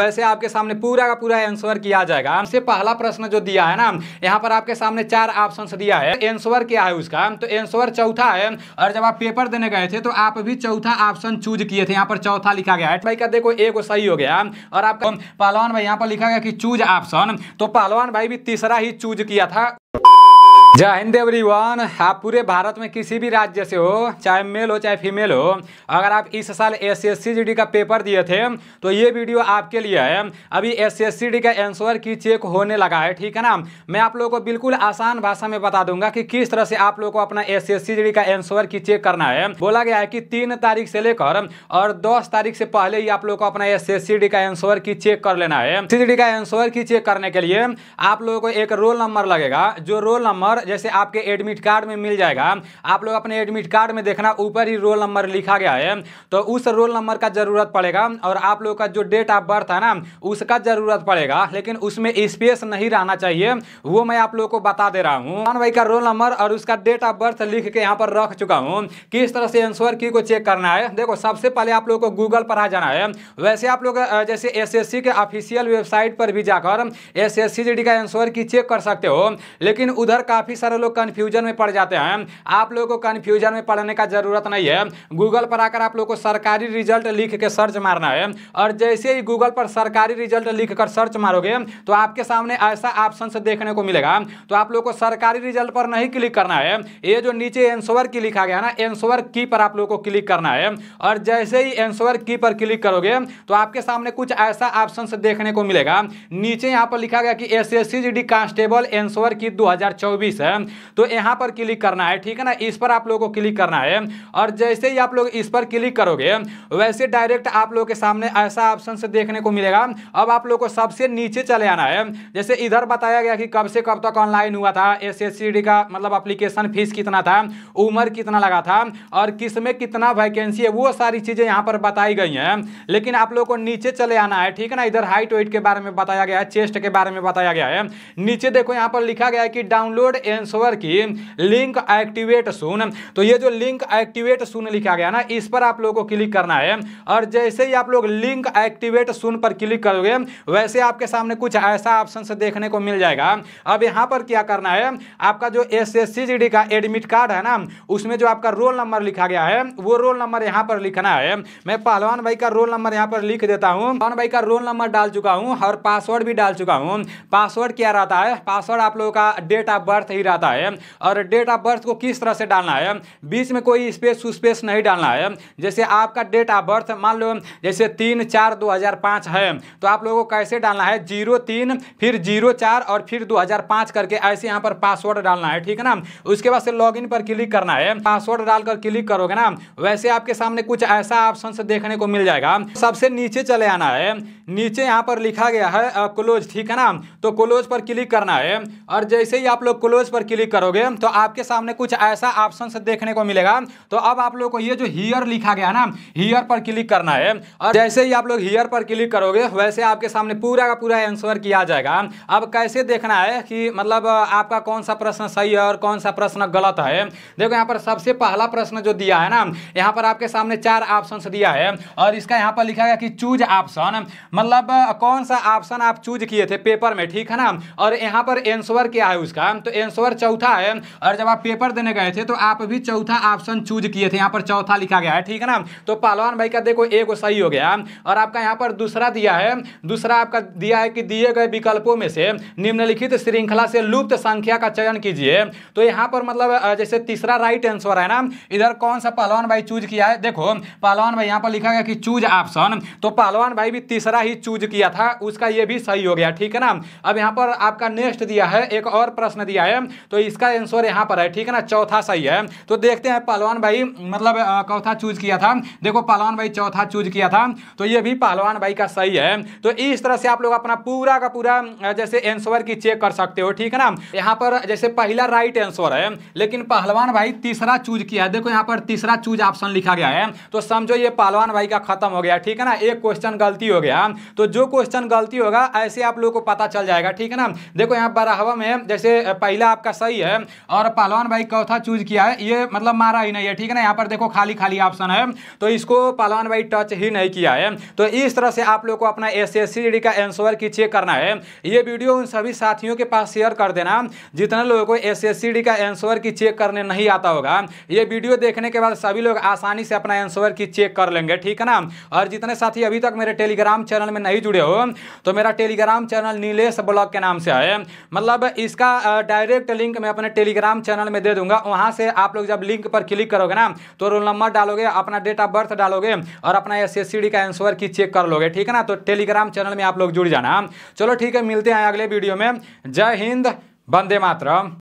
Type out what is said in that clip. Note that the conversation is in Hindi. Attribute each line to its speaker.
Speaker 1: वैसे आपके सामने पूरा का पूरा आंसर किया जाएगा हमसे पहला प्रश्न जो दिया है ना यहाँ पर आपके सामने चार ऑप्शन दिया है आंसर क्या है उसका तो आंसर चौथा है और जब आप पेपर देने गए थे तो आप भी चौथा ऑप्शन चूज किए थे यहाँ पर चौथा लिखा गया है भाई का देखो एक सही हो गया और आपका पहलवान भाई यहाँ पर लिखा गया कि चूज ऑप्शन तो पहलवान भाई भी तीसरा ही चूज किया था जय हिंद एवरी वन आप पूरे भारत में किसी भी राज्य से हो चाहे मेल हो चाहे फीमेल हो अगर आप इस साल एस एस का पेपर दिए थे तो ये वीडियो आपके लिए है अभी एस एस का आंसर की चेक होने लगा है ठीक है ना मैं आप लोगों को बिल्कुल आसान भाषा में बता दूंगा कि किस तरह से आप लोगों को अपना एस एस का आंसर की चेक करना है बोला गया है कि तीन तारीख से लेकर और दस तारीख से पहले ही आप लोग को अपना एस एस का आंसर की चेक कर लेना है सी का आंसर की चेक करने के लिए आप लोगों को एक रोल नंबर लगेगा जो रोल नंबर जैसे आपके एडमिट कार्ड में मिल जाएगा आप लोग अपने एडमिट कार्ड में देखना ऊपर ही रोल नंबर लिखा गया है तो उस रोल नंबर का ज़रूरत पड़ेगा और आप लोग का जो डेट ऑफ बर्थ है ना उसका ज़रूरत पड़ेगा लेकिन उसमें स्पेस नहीं रहना चाहिए वो मैं आप लोग को बता दे रहा हूँ भाई का रोल नंबर और उसका डेट ऑफ बर्थ लिख के यहाँ पर रख चुका हूँ किस तरह से एंसर की को चेक करना है देखो सबसे पहले आप लोग को गूगल पर आ जाना है वैसे आप लोग जैसे एस के ऑफिशियल वेबसाइट पर भी जाकर एस एस का एंसर की चेक कर सकते हो लेकिन उधर काफ़ी काफ़ी सारे लोग कन्फ्यूजन में पड़ जाते हैं आप लोगों को कन्फ्यूजन में पढ़ने का ज़रूरत नहीं है गूगल पर आकर आप लोग को सरकारी रिजल्ट लिख के सर्च मारना है और जैसे ही गूगल पर सरकारी रिजल्ट लिख कर सर्च मारोगे तो आपके सामने ऐसा ऑप्शन देखने को मिलेगा तो आप लोग को सरकारी रिजल्ट पर नहीं क्लिक करना है ये जो नीचे एंसोवर की लिखा गया ना एंसोवर की पर आप लोग को क्लिक करना है और जैसे ही एंसोवर की पर क्लिक करोगे तो आपके सामने कुछ ऐसा ऑप्शन देखने को मिलेगा नीचे यहाँ पर लिखा गया कि S S C G D constable answer key दो है तो यहां पर क्लिक करना है ठीक है ना इस पर आप लोगों को क्लिक करना है और जैसे ही आप लोग इस पर क्लिक करोगे वैसे डायरेक्ट आप लोगों के सामने ऐसा ऑप्शन से देखने को मिलेगा अब आप लोग को सबसे नीचे चले आना है जैसे इधर बताया गया कि कब से कब तक ऑनलाइन हुआ था एस का मतलब अप्लीकेशन फीस कितना था उम्र कितना लगा था और किस में कितना वैकेंसी है वो सारी चीज़ें यहाँ पर बताई गई हैं लेकिन आप लोग को नीचे चले आना है ठीक है ना इधर हाइट वेट के बारे में बताया गया है चेस्ट के बारे में बताया गया है नीचे देखो यहाँ पर लिखा गया है कि download answer key link activate सुन तो ये जो लिंक एक्टिवेट सुन लिखा गया ना इस पर आप लोगों को क्लिक करना है और जैसे ही आप लोग लिंक एक्टिवेट सुन पर क्लिक करोगे वैसे आपके सामने कुछ ऐसा ऑप्शन देखने को मिल जाएगा अब यहाँ पर क्या करना है आपका जो एस एस का एडमिट कार्ड है ना उसमें जो आपका रोल नंबर लिखा गया है वो रोल नंबर यहाँ पर लिखना है मैं पहलवान भाई का रोल नंबर यहाँ पर लिख देता हूँ पहलवान भाई का रोल नंबर डाल चुका हूँ और पासवर्ड भी डाल चुका हूँ पासवर्ड क्या रहता है पासवर्ड आप लोगों का डेट ऑफ बर्थ ही रहता है और डेट ऑफ बर्थ को किस तरह से डालना है बीच में कोई स्पेस सुस्पेस नहीं डालना है जैसे आपका डेट ऑफ बर्थ मान लो जैसे तीन चार दो हजार पाँच है तो आप लोगों को कैसे डालना है जीरो तीन फिर जीरो चार और फिर दो हजार पाँच करके ऐसे यहाँ पर पासवर्ड डालना है ठीक है ना उसके बाद से लॉग इन पर क्लिक करना है पासवर्ड डालकर क्लिक करोगे ना वैसे आपके सामने कुछ ऐसा ऑप्शन देखने को मिल जाएगा सबसे नीचे चले आना है नीचे यहाँ पर लिखा गया है क्लोज ठीक है ना तो क्लोज पर क्लिक करना है और जैसे ही आप लोग क्लोज पर क्लिक करोगे तो आपके सामने कुछ ऐसा ऑप्शन देखने को मिलेगा तो अब आप लोग को ये जो हियर लिखा गया ना हीयर पर क्लिक करना है और जैसे ही आप लोग हीयर पर क्लिक करोगे वैसे आपके सामने पूरा का पूरा आंसर किया जाएगा अब कैसे देखना है कि मतलब आपका कौन सा प्रश्न सही है और कौन सा प्रश्न गलत है देखो यहाँ पर सबसे पहला प्रश्न जो दिया है ना यहाँ पर आपके सामने चार ऑप्शन दिया है और इसका यहाँ पर लिखा गया कि चूज ऑप्शन मतलब कौन सा ऑप्शन आप चूज किए थे पेपर में ठीक है ना और यहाँ पर एंसवर क्या है उसका तो एंसवर चौथा है और जब आप पेपर देने गए थे तो आप भी चौथा ऑप्शन चूज किए थे यहाँ पर चौथा लिखा गया है ठीक है ना तो पहलवान भाई का देखो एक सही हो गया और आपका यहाँ पर दूसरा दिया है दूसरा आपका दिया है कि दिए गए विकल्पों में से निम्नलिखित श्रृंखला से लुप्त संख्या का चयन कीजिए तो यहाँ पर मतलब जैसे तीसरा राइट आंसर है ना इधर कौन सा पहलवान भाई चूज किया है देखो पहलवान भाई यहाँ पर लिखा गया कि चूज ऑप्शन तो पहलवान भाई भी तीसरा ही चूज किया था उसका ये भी सही हो गया ठीक है ना अब यहाँ पर आपका नेक्स्ट दिया है एक और प्रश्न दिया है तो इसका आंसर यहाँ पर है ठीक है ना चौथा सही है तो देखते हैं पहलवान भाई मतलब चौथा चूज किया था देखो पहलवान भाई चौथा चूज किया था तो ये भी पहलवान भाई का सही है तो इस तरह से आप लोग अपना पूरा का पूरा जैसे आंसर की चेक कर सकते हो ठीक है ना यहाँ पर जैसे पहला राइट आंसर है लेकिन पहलवान भाई तीसरा चूज किया देखो यहाँ पर तीसरा चूज ऑप्शन लिखा गया है तो समझो ये पहलवान भाई का खत्म हो गया ठीक है ना एक क्वेश्चन गलती हो गया तो जो क्वेश्चन गलती होगा ऐसे आप लोगों को पता चल जाएगा ठीक है ना देखो यहाँ बराहवा में जैसे पहला आपका सही है और पहलवान भाई कौथा चूज किया है ये मतलब मारा ही नहीं है ठीक है ना यहाँ पर देखो खाली खाली ऑप्शन है तो इसको पहलवान भाई टच ही नहीं किया है तो इस तरह से आप लोग को अपना एस एस का आंसर की चेक करना है ये वीडियो उन सभी साथियों के पास शेयर कर देना जितने लोगों को एस एस का आंसर की चेक करने नहीं आता होगा ये वीडियो देखने के बाद सभी लोग आसानी से अपना आंसर की चेक कर लेंगे ठीक है ना और जितने साथी अभी तक मेरे टेलीग्राम चैनल चैनल में नहीं जुड़े हो तो मेरा टेलीग्राम चैनल नीलेश ब्लॉग के नाम से है मतलब इसका डायरेक्ट लिंक मैं अपने टेलीग्राम चैनल में दे दूंगा वहां से आप लोग जब लिंक पर क्लिक करोगे ना तो रोल नंबर डालोगे अपना डेट ऑफ बर्थ डालोगे और अपना एस का आंसर की चेक कर लोगे ठीक है ना तो टेलीग्राम चैनल में आप लोग जुड़ जाना चलो ठीक है मिलते हैं अगले वीडियो में जय हिंद वंदे मातरम